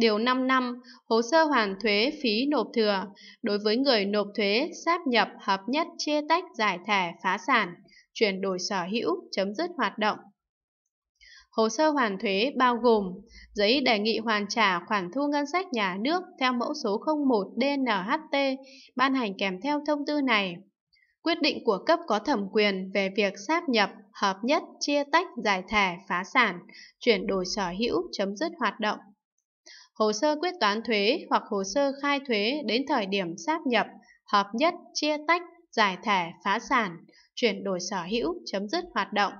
Điều 5 năm, hồ sơ hoàn thuế phí nộp thừa đối với người nộp thuế sáp nhập hợp nhất chia tách giải thể phá sản, chuyển đổi sở hữu, chấm dứt hoạt động. Hồ sơ hoàn thuế bao gồm giấy đề nghị hoàn trả khoản thu ngân sách nhà nước theo mẫu số 01 DNHT ban hành kèm theo thông tư này. Quyết định của cấp có thẩm quyền về việc sáp nhập, hợp nhất, chia tách, giải thể, phá sản, chuyển đổi sở hữu, chấm dứt hoạt động. Hồ sơ quyết toán thuế hoặc hồ sơ khai thuế đến thời điểm sáp nhập, hợp nhất, chia tách, giải thể, phá sản, chuyển đổi sở hữu, chấm dứt hoạt động